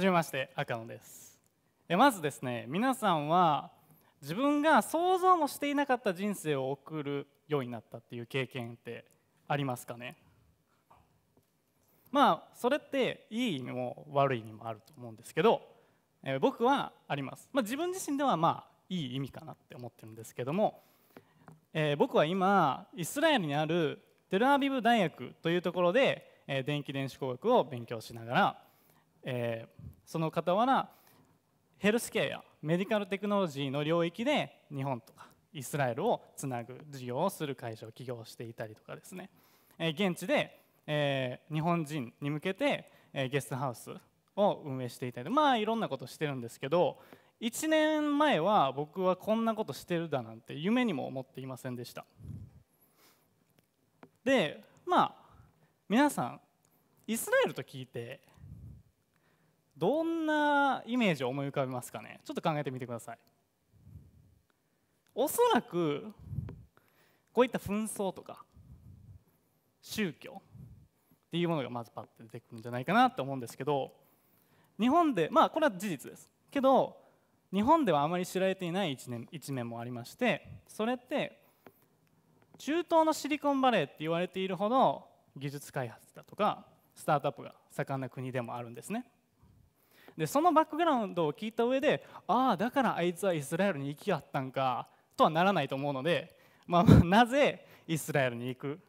じめまして赤野ですまずですね皆さんは自分が想像もしていなかった人生を送るようになったっていう経験ってありますかねまあそれっていい意味も悪い意味もあると思うんですけど、え僕はあります、まあ、自分自身ではまあいい意味かなって思ってるんですけども、えー、僕は今イスラエルにあるテルアビブ大学というところで、え電気電子工学を勉強しながらえー、その傍らヘルスケアやメディカルテクノロジーの領域で日本とかイスラエルをつなぐ事業をする会社を起業していたりとかですね、えー、現地で、えー、日本人に向けて、えゲストハウスを運営していたりまあいろんなことしてるんですけど1年前は僕はこんなことしてるだなんて夢にも思っていませんでしたでまあ皆さんイスラエルと聞いてどんなイメージを思い浮かべますかねちょっと考えてみてくださいおそらくこういった紛争とか宗教っていうものがまずパッと出てくるんじゃないかなと思うんですけど日本でまあこれは事実ですけど日本ではあまり知られていない一面一面もありましてそれって中東のシリコンバレーって言われているほど技術開発だとかスタートアップが盛んな国でもあるんですね。でそのバックグラウンドを聞いた上でああだからあいつはイスラエルに行きやったんかとはならないと思うので、まあ、なぜイスラエルに行く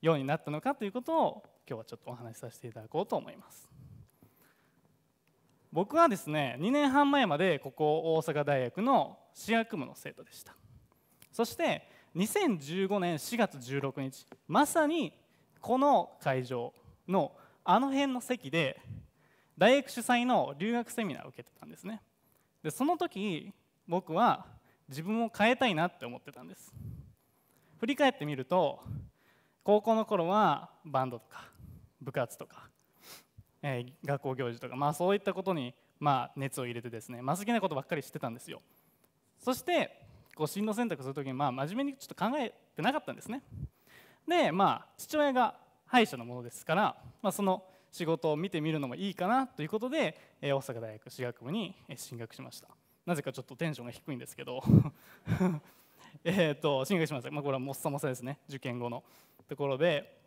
ようになったのかということを今日はちょっとお話しさせていただこうと思います。僕はですね2年半前までここ大阪大学の市学部の生徒でしたそして2015年4月16日まさにこの会場のあの辺の席で大学主催の留学セミナーを受けてたんですねでその時僕は自分を変えたいなって思ってたんです振り返ってみると高校の頃はバンドとか部活とか、えー、学校行事とか、まあ、そういったことに、まあ、熱を入れてですね、まあ、好きなことばっかりしてたんですよそしてこう進路選択する時に、まあ、真面目にちょっと考えてなかったんですねでまあ父親が歯医者のものですから、まあ、その仕事を見てみるのもいいかなということで、え大阪大学歯学部に進学しましたなぜかちょっとテンションが低いんですけど えと進学しました、まあ、これはもっさもさですね受験後のところで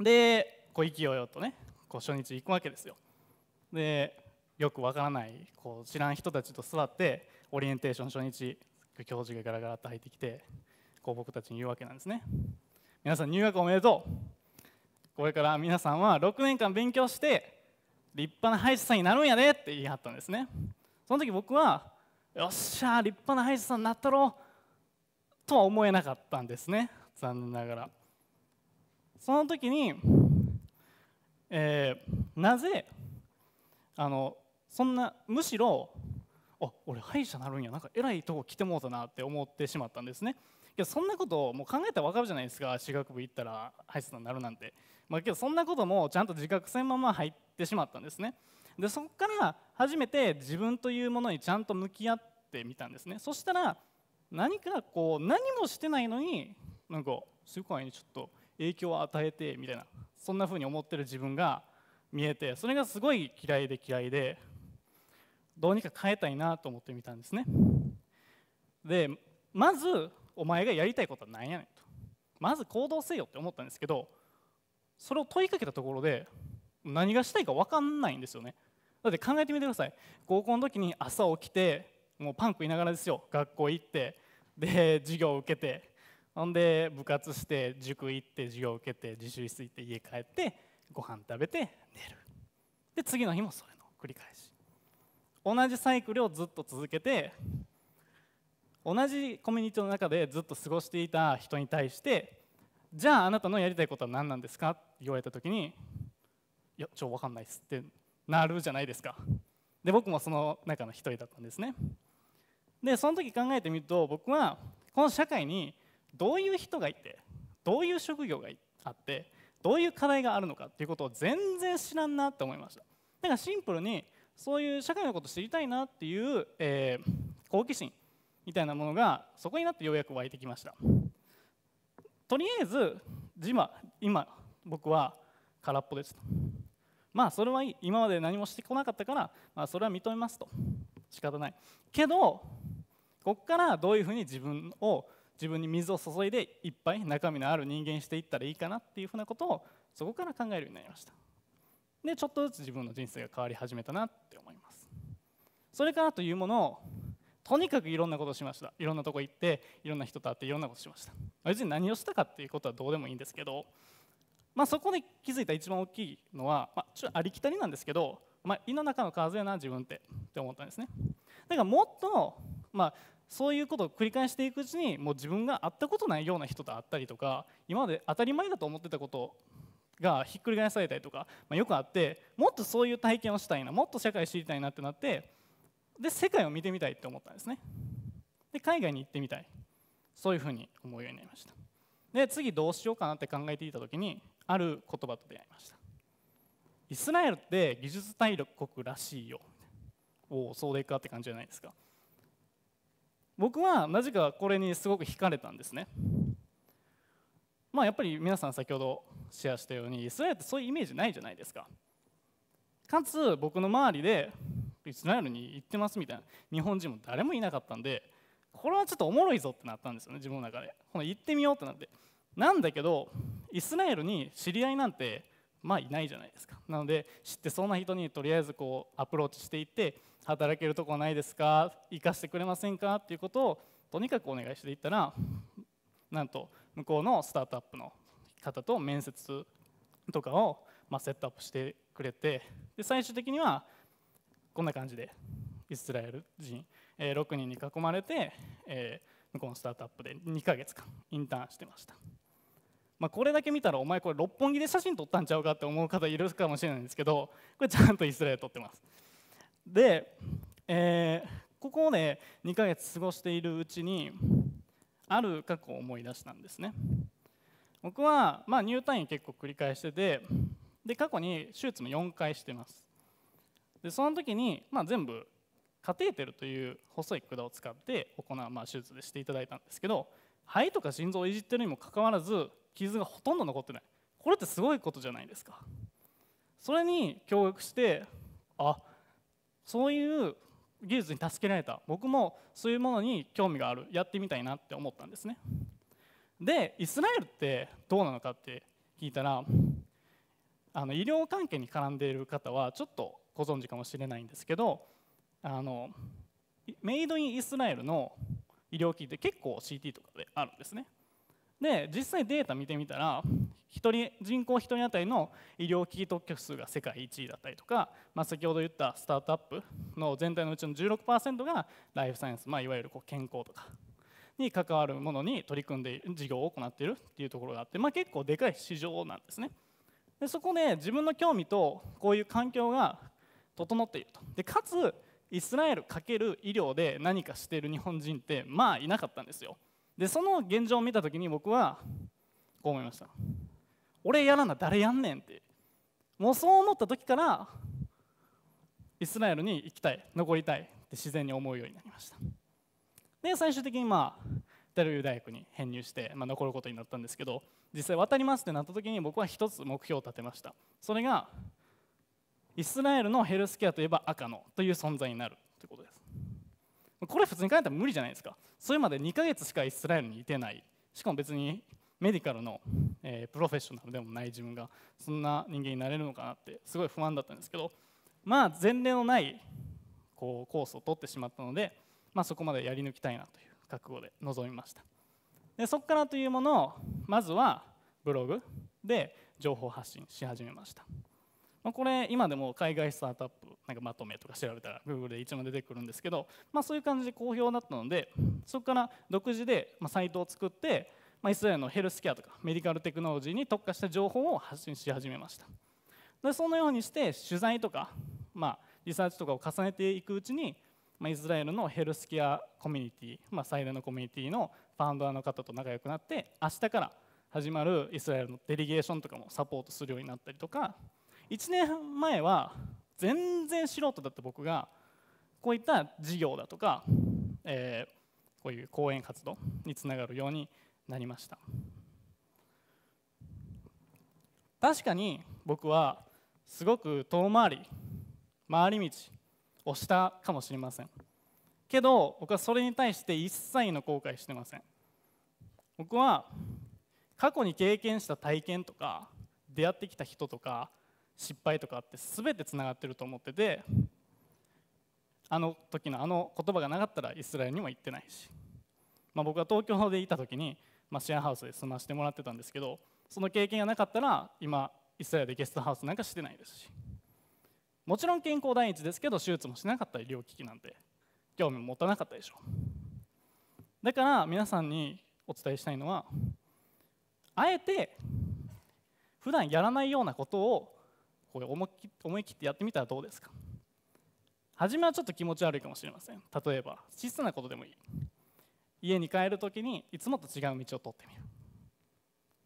でこう勢いよとねこう初日行くわけですよでよくわからないこう知らん人たちと座ってオリエンテーション初日教授がガラガラと入ってきてこう僕たちに言うわけなんですね皆さん入学おめでとうこれから皆さんは6年間勉強して立派な歯医者さんになるんやでって言い張ったんですねその時僕はよっしゃ立派な歯医者さんになったろうとは思えなかったんですね残念ながらその時に、えー、なぜあのそんなむしろあ俺歯医者なるんやなんからいとこ来てもうたなって思ってしまったんですねいやそんなこともう考えたら分かるじゃないですか歯学部行ったら歯医者さんになるなんて、まあ、けどそんなこともちゃんと自覚せんまま入ってしまったんですねでそこから初めて自分というものにちゃんと向き合ってみたんですねそしたら何かこう何もしてないのになんか世界にちょっと影響を与えてみたいなそんな風に思ってる自分が見えてそれがすごい嫌いで嫌いでどうにか変えたいなと思ってみたんですねでまずお前がやりたいことは何やねんとまず行動せよって思ったんですけどそれを問いかけたところで何がしたいか分かんないんですよねだって考えてみてください高校の時に朝起きてもうパン食いながらですよ学校行ってで授業を受けてほんで部活して塾行って授業を受けて自習室行って家帰ってご飯食べて寝るで次の日もそれの繰り返し同じサイクルをずっと続けて同じコミュニティの中でずっと過ごしていた人に対してじゃああなたのやりたいことは何なんですかって言われた時にいや超わ分かんないっすってなるじゃないですかで僕もその中の一人だったんですねでその時考えてみると僕はこの社会にどういう人がいてどういう職業があってどういう課題があるのかっていうことを全然知らんなって思いましただからシンプルにそういう社会のことを知りたいなっていう、えー、好奇心みたいなものがそこになってようやく湧いてきましたとりあえず今今僕は空っぽですとまあそれはいい今まで何もしてこなかったから、まあ、それは認めますと仕方ないけどここからどういうふうに自分を自分に水を注いでいっぱい中身のある人間にしていったらいいかなっていうふうなことをそこから考えるようになりましたでちょっとずつ自分の人生が変わり始めたなって思いますそれからというものをとにかくいろんなことをしましたいろんなとこ行っていろんな人と会っていろんなことしました別に何をしたかっていうことはどうでもいいんですけど、まあ、そこで気づいた一番大きいのは、まあ、ちょっとありきたりなんですけど、まあ、胃の中の数やな自分ってって思ったんですねだからもっと、まあ、そういうことを繰り返していくうちにもう自分が会ったことないような人と会ったりとか今まで当たり前だと思ってたことがひっくり返されたりとか、まあ、よくあってもっとそういう体験をしたいなもっと社会知りたいなってなってで世界を見てみたいって思ったんですねで海外に行ってみたいそういうふうに思うようになりましたで次どうしようかなって考えていた時にある言葉と出会いましたイスラエルって技術大国らしいよおおそうでいくかって感じじゃないですか僕はなぜかこれにすごく惹かれたんですねまあ、やっぱり皆さん先ほどシェアしたようにイスラエルってそういうイメージないじゃないですかかつ僕の周りでイスラエルに行ってますみたいな日本人も誰もいなかったんでこれはちょっとおもろいぞってなったんですよね自分の中でほ行ってみようってなってなんだけどイスラエルに知り合いなんてまあいないじゃないですかなので知ってそうな人にとりあえずこうアプローチしていって働けるとこないですか生かしてくれませんかっていうことをとにかくお願いしていったらなんと向こうのスタートアップの方と面接とかをまセットアップしてくれてで最終的にはこんな感じでイスラエル人、え6人に囲まれて、え向こうのスタートアップで2ヶ月間インターンしてました。まあ、これだけ見たらお前これ六本木で写真撮ったんちゃうかって思う方いるかもしれないんですけどこれちゃんとイスラエル撮ってますで、えー、ここで2ヶ月過ごしているうちにある過去を思い出したんですね僕は、まあ、入退院結構繰り返しててで過去に手術も4回してますでその時に、まあ、全部カテーテルという細い管を使って行う、まあ、手術でしていただいたんですけど肺とか心臓をいじってるにもかかわらず傷がほとんど残ってないこれってすごいことじゃないですかそれに驚愕してあそういう技術に助けられた僕もそういうものに興味があるやってみたいなって思ったんですねでイスラエルってどうなのかって聞いたらあの医療関係に絡んでいる方はちょっとご存知かもしれないんですけどあのメイドインイスラエルの医療機器って結構 CT とかであるんですねで実際データ見てみたら人人口1人当たりの医療機器特許数が世界1位だったりとか、まあ、先ほど言ったスタートアップの全体のうちの16%がライフサイエンス、まあ、いわゆるこう健康とかに関わるものに取り組んで事業を行っているっていうところがあって、まあ、結構でかい市場なんですねでそこで自分の興味とこういう環境が整っているとでかつイスラエル×医療で何かしている日本人ってまあいなかったんですよでその現状を見た時に僕はこう思いました俺やらな誰やんねんってもうそう思った時からイスラエルに行きたい残りたいって自然に思うようになりましたで最終的にまあテルユ大学に編入して、まあ、残ることになったんですけど実際渡りますってなった時に僕は一つ目標を立てましたそれがイスラエルのヘルスケアといえば赤のという存在になるということですこれ普通に考えたら無理じゃないですかそれまで2ヶ月しかイスラエルにいてないしかも別にメディカルの、えー、プロフェッショナルでもない自分がそんな人間になれるのかなってすごい不安だったんですけどまあ前例のないこうコースを取ってしまったので、まあ、そこまでやり抜きたいなという覚悟で臨みましたでそこからというものをまずはブログで情報発信し始めましたまあ、これ今でも海外スタートアップなんかまとめとか調べたら Google で一番出てくるんですけど、まあ、そういう感じで好評だったのでそこから独自でサイトを作って、まあ、イスラエルのヘルスケアとかメディカルテクノロジーに特化した情報を発信し始めましたでそのようにして取材とか、まあ、リサーチとかを重ねていくうちに、まあ、イスラエルのヘルスケアコミュニティ、まあ、最大のコミュニティのファウンダーの方と仲良くなって明日から始まるイスラエルのデリゲーションとかもサポートするようになったりとか1年前は全然素人だった僕がこういった事業だとか、えー、こういう講演活動につながるようになりました確かに僕はすごく遠回り回り道をしたかもしれませんけど僕はそれに対して一切の後悔してません僕は過去に経験した体験とか出会ってきた人とか失敗とかって全てつながってると思っててあの時のあの言葉がなかったらイスラエルにも行ってないし、まあ、僕は東京でいた時に、まあ、シェアハウスで住ましてもらってたんですけどその経験がなかったら今イスラエルでゲストハウスなんかしてないですしもちろん健康第一ですけど手術もしなかった医療機器なんて興味も持たなかったでしょうだから皆さんにお伝えしたいのはあえて普段やらないようなことをこ思い切ってやってみたらどうですか初めはちょっと気持ち悪いかもしれません例えば小さなことでもいい家に帰るときにいつもと違う道を通ってみる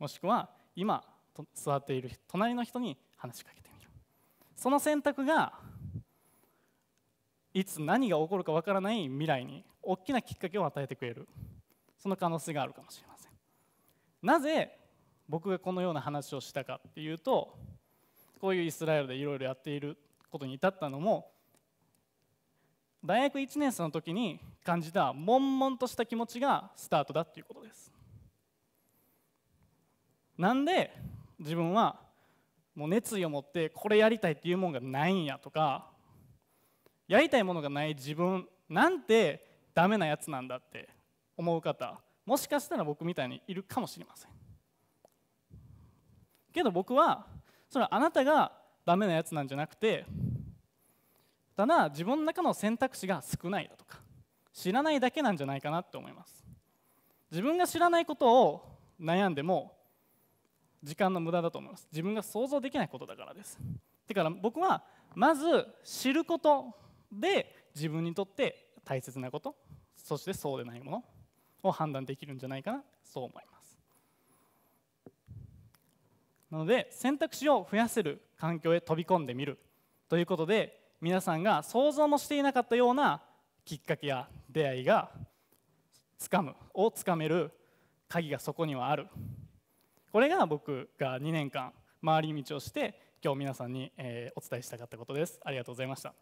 もしくは今座っている隣の人に話しかけてみるその選択がいつ何が起こるかわからない未来に大きなきっかけを与えてくれるその可能性があるかもしれませんなぜ僕がこのような話をしたかっていうとこういうイスラエルでいろいろやっていることに至ったのも大学1年生の時に感じた悶々とした気持ちがスタートだっていうことですなんで自分はもう熱意を持ってこれやりたいっていうもんがないんやとかやりたいものがない自分なんてダメなやつなんだって思う方もしかしたら僕みたいにいるかもしれませんけど僕はそれはあなたがダメなやつなんじゃなくてただ自分の中の選択肢が少ないだとか知らないだけなんじゃないかなって思います自分が知らないことを悩んでも時間の無駄だと思います自分が想像できないことだからですだから僕はまず知ることで自分にとって大切なことそしてそうでないものを判断できるんじゃないかなそう思いますなので選択肢を増やせる環境へ飛び込んでみるということで皆さんが想像もしていなかったようなきっかけや出会いがつかむをつかめる鍵がそこにはあるこれが僕が2年間回り道をして今日皆さんに、えお伝えしたかったことですありがとうございました